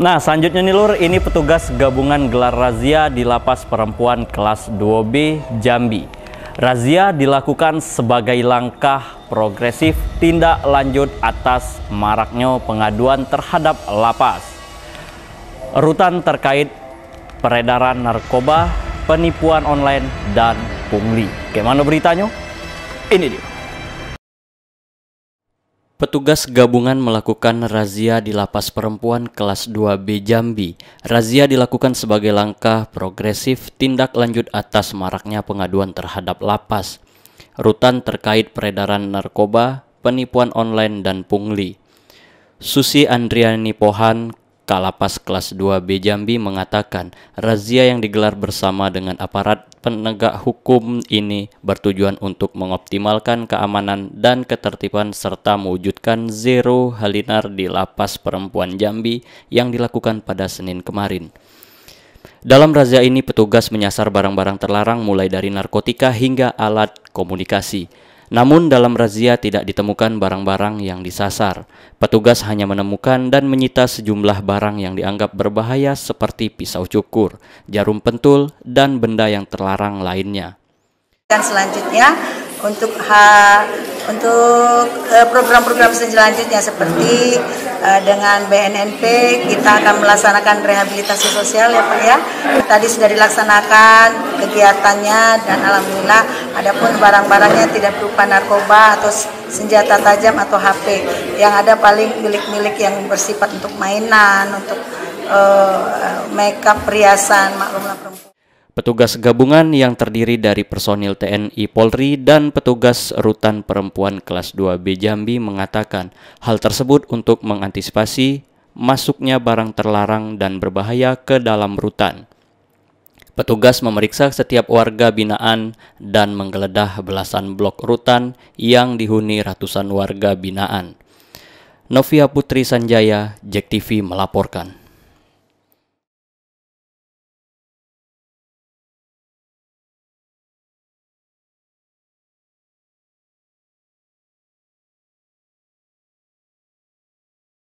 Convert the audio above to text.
Nah, selanjutnya nih Lur, ini petugas gabungan gelar razia di lapas perempuan kelas 2B Jambi. Razia dilakukan sebagai langkah progresif tindak lanjut atas maraknya pengaduan terhadap lapas. Rutan terkait peredaran narkoba, penipuan online, dan pungli. Gimana beritanya? Ini dia. Petugas gabungan melakukan razia di lapas perempuan kelas 2B Jambi. Razia dilakukan sebagai langkah progresif tindak lanjut atas maraknya pengaduan terhadap lapas. Rutan terkait peredaran narkoba, penipuan online dan pungli. Susi Andriani Pohan, Kalapas kelas 2B Jambi mengatakan, razia yang digelar bersama dengan aparat penegak hukum ini bertujuan untuk mengoptimalkan keamanan dan ketertiban serta mewujudkan zero halinar di lapas perempuan Jambi yang dilakukan pada Senin kemarin. Dalam razia ini petugas menyasar barang-barang terlarang mulai dari narkotika hingga alat komunikasi. Namun dalam razia tidak ditemukan barang-barang yang disasar. Petugas hanya menemukan dan menyita sejumlah barang yang dianggap berbahaya seperti pisau cukur, jarum pentul, dan benda yang terlarang lainnya. Dan selanjutnya untuk untuk eh, program-program selanjutnya seperti eh, dengan BNNP kita akan melaksanakan rehabilitasi sosial ya Pak ya. Tadi sudah dilaksanakan kegiatannya dan alhamdulillah adapun barang-barangnya tidak berupa narkoba atau senjata tajam atau HP. Yang ada paling milik-milik yang bersifat untuk mainan, untuk uh, makeup, perhiasan, maklumlah perempuan. Petugas gabungan yang terdiri dari personil TNI Polri dan petugas rutan perempuan kelas 2B Jambi mengatakan hal tersebut untuk mengantisipasi masuknya barang terlarang dan berbahaya ke dalam rutan. Petugas memeriksa setiap warga binaan dan menggeledah belasan blok rutan yang dihuni ratusan warga binaan. Novia Putri Sanjaya, Jek TV melaporkan.